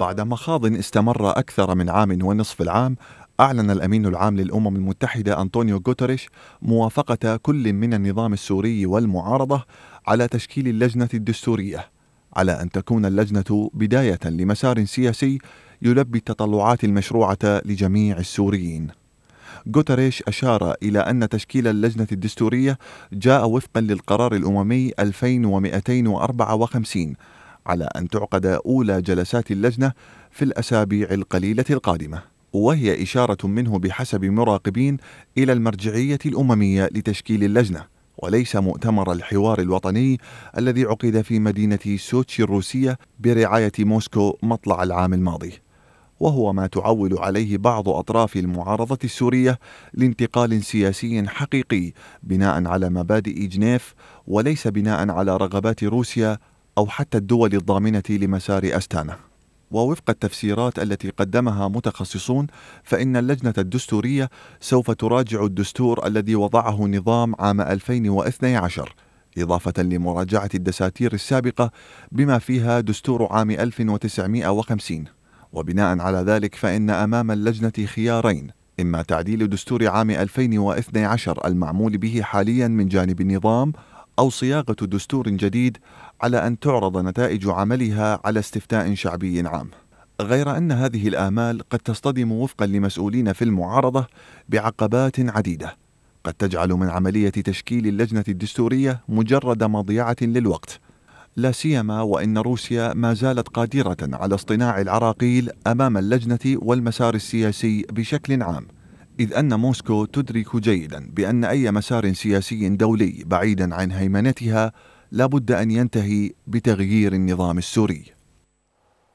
بعد مخاض استمر أكثر من عام ونصف العام أعلن الأمين العام للأمم المتحدة أنطونيو غوتريش موافقة كل من النظام السوري والمعارضة على تشكيل اللجنة الدستورية على أن تكون اللجنة بداية لمسار سياسي يلبي التطلعات المشروعة لجميع السوريين غوتريش أشار إلى أن تشكيل اللجنة الدستورية جاء وفقا للقرار الأممي 2254 على أن تعقد أولى جلسات اللجنة في الأسابيع القليلة القادمة وهي إشارة منه بحسب مراقبين إلى المرجعية الأممية لتشكيل اللجنة وليس مؤتمر الحوار الوطني الذي عقد في مدينة سوتشي الروسية برعاية موسكو مطلع العام الماضي وهو ما تعول عليه بعض أطراف المعارضة السورية لانتقال سياسي حقيقي بناء على مبادئ جنيف وليس بناء على رغبات روسيا أو حتى الدول الضامنة لمسار أستانا ووفق التفسيرات التي قدمها متخصصون فإن اللجنة الدستورية سوف تراجع الدستور الذي وضعه نظام عام 2012 إضافة لمراجعة الدساتير السابقة بما فيها دستور عام 1950 وبناء على ذلك فإن أمام اللجنة خيارين إما تعديل دستور عام 2012 المعمول به حاليا من جانب النظام أو صياغة دستور جديد على أن تعرض نتائج عملها على استفتاء شعبي عام. غير أن هذه الآمال قد تصطدم وفقا لمسؤولين في المعارضة بعقبات عديدة قد تجعل من عملية تشكيل اللجنة الدستورية مجرد مضيعة للوقت لا سيما وان روسيا ما زالت قادره على اصطناع العراقيل امام اللجنه والمسار السياسي بشكل عام إذ أن موسكو تدرك جيدا بأن أي مسار سياسي دولي بعيدا عن هيمنتها لابد أن ينتهي بتغيير النظام السوري